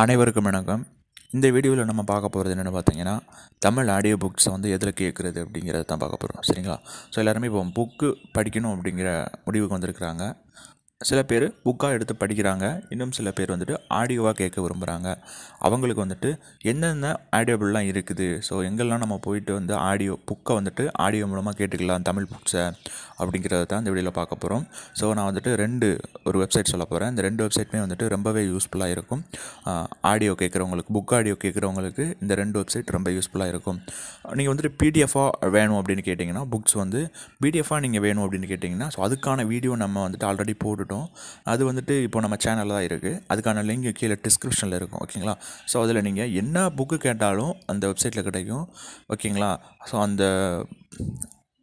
அனைவருக்கும் வணக்கம் இந்த வீடியோவில் நம்ம பார்க்க போகிறது என்னென்னு பார்த்தீங்கன்னா தமிழ் ஆடியோ புக்ஸை வந்து எதில் கேட்குறது அப்படிங்கிறத தான் பார்க்க போகிறோம் சரிங்களா ஸோ எல்லாருமே இப்போ புக்கு படிக்கணும் அப்படிங்கிற முடிவுக்கு வந்திருக்கிறாங்க சில பேர் புக்காக எடுத்து படிக்கிறாங்க இன்னும் சில பேர் வந்துட்டு ஆடியோவாக கேட்க விரும்புகிறாங்க அவங்களுக்கு வந்துட்டு என்னென்ன ஆடியோபிள்லாம் இருக்குது ஸோ எங்கெல்லாம் நம்ம போயிட்டு வந்து ஆடியோ புக்கை வந்துட்டு ஆடியோ மூலமாக கேட்டுக்கலாம் தமிழ் புக்ஸை அப்படிங்கிறத தான் இந்த வீடியோவில் பார்க்க போகிறோம் ஸோ நான் வந்துட்டு ரெண்டு ஒரு வெப்சைட் சொல்ல போகிறேன் இந்த ரெண்டு வெப்சைட்டுமே வந்துட்டு ரொம்பவே யூஸ்ஃபுல்லாக இருக்கும் ஆடியோ கேட்குறவங்களுக்கு புக் ஆடியோ கேட்குறவங்களுக்கு இந்த ரெண்டு வெப்சைட் ரொம்ப யூஸ்ஃபுல்லாக இருக்கும் நீங்கள் வந்துட்டு பிடிஎஃபாக வேணும் அப்படின்னு கேட்டிங்கன்னா புக்ஸ் வந்து பிடிஎஃபாக நீங்கள் வேணும் அப்படின்னு கேட்டிங்கன்னா ஸோ அதுக்கான வீடியோ நம்ம வந்துட்டு ஆல்ரெடி போட்டு இருக்கட்டும் அது வந்துட்டு இப்போ நம்ம சேனலில் தான் இருக்குது அதுக்கான லிங்க் கீழே டிஸ்கிரிப்ஷனில் இருக்கும் ஓகேங்களா ஸோ அதில் நீங்கள் என்ன புக்கு கேட்டாலும் அந்த வெப்சைட்டில் கிடைக்கும் ஓகேங்களா ஸோ அந்த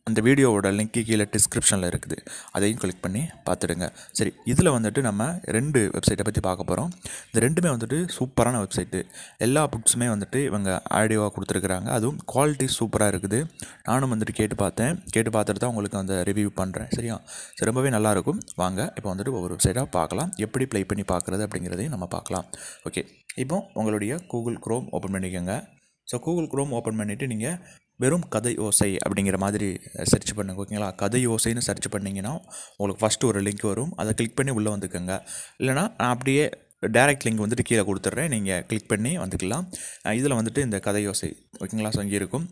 அந்த வீடியோவோட லிங்க்கு கீழே டிஸ்கிரிப்ஷனில் இருக்குது அதையும் கிளிக் பண்ணி பார்த்துடுங்க சரி இதில் வந்துட்டு நம்ம ரெண்டு வெப்சைட்டை பற்றி பார்க்க போகிறோம் இந்த ரெண்டுமே வந்துட்டு சூப்பரான வெப்சைட்டு எல்லா புக்ஸுமே வந்துட்டு இவங்க ஆடியோவாக கொடுத்துருக்குறாங்க அதுவும் குவாலிட்டி சூப்பராக இருக்குது நானும் வந்துட்டு கேட்டு பார்த்தேன் கேட்டு பார்த்துட்டு தான் உங்களுக்கு அந்த ரிவ்யூ பண்ணுறேன் சரியா சரி ரொம்பவே நல்லாயிருக்கும் வாங்க இப்போ வந்துட்டு ஒவ்வொரு வெப்சைட்டாக பார்க்கலாம் எப்படி ப்ளே பண்ணி பார்க்குறது அப்படிங்கிறதையும் நம்ம பார்க்கலாம் ஓகே இப்போ உங்களுடைய கூகுள் க்ரோம் ஓப்பன் பண்ணிக்கோங்க ஸோ கூகுள் க்ரோம் ஓப்பன் பண்ணிவிட்டு நீங்கள் வெறும் கதை ஓசை அப்படிங்கிற மாதிரி சர்ச் பண்ணுங்கள் ஓகேங்களா கதை ஓசைன்னு சர்ச் பண்ணிங்கன்னா உங்களுக்கு ஃபஸ்ட்டு ஒரு லிங்க் வரும் அதை கிளிக் பண்ணி உள்ளே வந்துக்கோங்க இல்லைனா நான் அப்படியே டேரக்ட் லிங்க் வந்துட்டு கீழே கொடுத்துட்றேன் நீங்கள் கிளிக் பண்ணி வந்துக்கலாம் இதில் வந்துட்டு இந்த கதை யோசை ஓகேங்களா ஸோ இங்கே இருக்கும்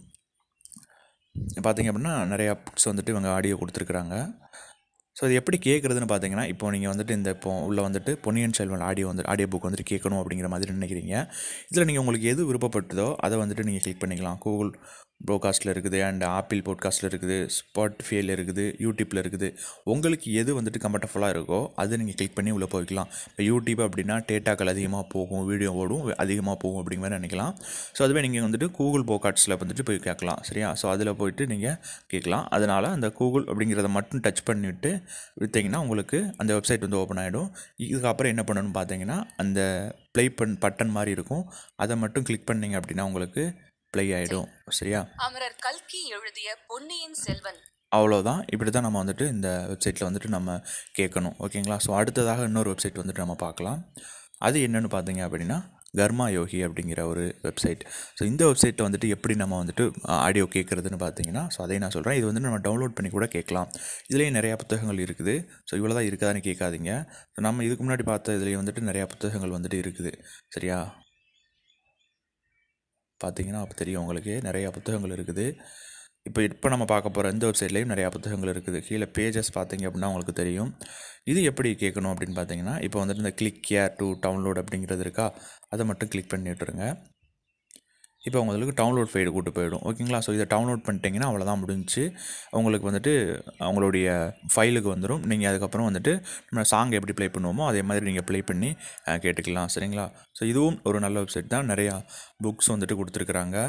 பார்த்திங்க அப்படின்னா நிறையா புக்ஸ் வந்துட்டு இவங்க ஆடியோ கொடுத்துருக்குறாங்க ஸோ அது எப்படி கேட்குறதுன்னு பார்த்தீங்கன்னா இப்போ நீங்கள் வந்துட்டு இந்த இப்போ உள்ளே வந்துட்டு பொன்னியின் செல்வன் ஆடியோ வந்து ஆடியோ புக் வந்துட்டு கேட்கணும் அப்படிங்கிற மாதிரி நினைக்கிறீங்க இதில் நீங்கள் உங்களுக்கு எது விருப்பப்பட்டதோ அதை வந்துட்டு நீங்கள் கிளிக் பண்ணிக்கலாம் கூகுள் ப்ரோகாஸ்டில் இருக்குது அண்ட் ஆப்பிள் போட்காஸ்ட்டில் இருக்குது ஸ்பாட்ஃபேல இருக்குது யூடியூப்பில் இருக்குது உங்களுக்கு எது வந்துட்டு கம்ஃபர்டபுளாக இருக்கோ அதை நீங்கள் கிளிக் பண்ணி உள்ளே போய்க்கலாம் இப்போ யூடியூப் அப்படின்னா டேட்டாக்கள் அதிகமாக போகும் வீடியோ ஓடும் அதிகமாக போகும் அப்படிங்கிற மாதிரி நினைக்கலாம் ஸோ அதுவே நீங்கள் வந்துட்டு கூகுள் போகாட்ஸில் வந்துட்டு போய் கேட்கலாம் சரியா ஸோ அதில் போயிட்டு நீங்கள் கேட்கலாம் அதனால் அந்த கூகுள் அப்படிங்கிறத மட்டும் டச் பண்ணிவிட்டு விற்றிங்கன்னா உங்களுக்கு அந்த வெப்சைட் வந்து ஓப்பன் ஆகிடும் இதுக்கப்புறம் என்ன பண்ணணும்னு பார்த்தீங்கன்னா அந்த ப்ளே பண் பட்டன் மாதிரி இருக்கும் அதை மட்டும் கிளிக் பண்ணிங்க அப்படின்னா உங்களுக்கு ப்ளே ஆகிடும் சரியா அமரர் கல்கி எழுதிய பொன்னியின் செல்வன் அவ்வளோதான் இப்படி தான் நம்ம வந்துட்டு இந்த வெப்சைட்டில் வந்துட்டு நம்ம கேட்கணும் ஓகேங்களா ஸோ அடுத்ததாக இன்னொரு வெப்சைட் வந்துட்டு நம்ம பார்க்கலாம் அது என்னென்னு பார்த்தீங்க அப்படின்னா கர்மா யோகி அப்படிங்கிற ஒரு வெப்சைட் ஸோ இந்த வெப்சைட்டில் வந்துட்டு எப்படி நம்ம வந்துட்டு ஆடியோ கேட்குறதுன்னு பார்த்தீங்கன்னா ஸோ அதை நான் சொல்கிறேன் இது வந்து நம்ம டவுன்லோட் பண்ணி கூட கேட்கலாம் இதுலேயும் நிறையா புத்தகங்கள் இருக்குது ஸோ இவ்வளோ தான் இருக்காதுன்னு கேட்காதீங்க ஸோ நம்ம இதுக்கு முன்னாடி பார்த்த இதுலேயே வந்துட்டு நிறையா புத்தகங்கள் வந்துட்டு இருக்குது சரியா பார்த்தீங்கன்னா அப்போ தெரியும் உங்களுக்கு நிறையா புத்தகங்கள் இருக்குது இப்போ இப்போ நம்ம பார்க்க போகிற இந்த வெப்சைட்லேயும் நிறையா புத்தகங்கள் இருக்குது கீழே பேஜஸ் பார்த்தீங்க அப்படின்னா உங்களுக்கு தெரியும் இது எப்படி கேட்கணும் அப்படின்னு பார்த்தீங்கன்னா இப்போ வந்துட்டு இந்த கிளிக் கேர் டு டவுன்லோட் அப்படிங்கிறது இருக்கா அதை மட்டும் கிளிக் பண்ணிவிட்டுருங்க இப்போ உங்களுக்கு டவுன்லோட் ஃபைடு கூட்டு போயிடும் ஓகேங்களா ஸோ இதை டவுன்லோட் பண்ணிட்டீங்கன்னா அவ்வளோதான் முடிஞ்சு உங்களுக்கு வந்துட்டு அவங்களுடைய ஃபைலுக்கு வந்துடும் நீங்கள் அதுக்கப்புறம் வந்துட்டு நம்ம சாங் எப்படி ப்ளே பண்ணுவோமோ அதே மாதிரி நீங்கள் ப்ளே பண்ணி கேட்டுக்கலாம் சரிங்களா ஸோ இதுவும் ஒரு நல்ல வெப்சைட் தான் நிறையா புக்ஸ் வந்துட்டு கொடுத்துருக்குறாங்க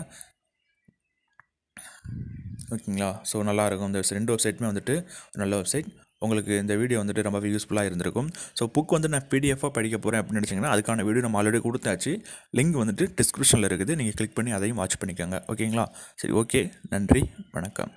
ஓகேங்களா ஸோ நல்லாயிருக்கும் இந்த ரெண்டு வெப்சைட்டுமே வந்துட்டு நல்ல வெப்சைட் உங்களுக்கு இந்த வீடியோ வந்துட்டு ரொம்பவே யூஸ்ஃபுல்லாக இருந்திருக்கும் ஸோ புக் வந்து நான் பிடிஎஃபாக படிக்க போகிறேன் அப்படின்னு நினச்சிங்கன்னா அதுக்கான வீடியோ நம்ம ஆல்ரெடி கொடுத்தாச்சு லிங்க் வந்துட்டு டிஸ்கிரிப்ஷனில் இருக்குது நீங்கள் கிளிக் பண்ணி அதையும் வாட்ச் பண்ணிக்கோங்க ஓகேங்களா சரி ஓகே நன்றி வணக்கம்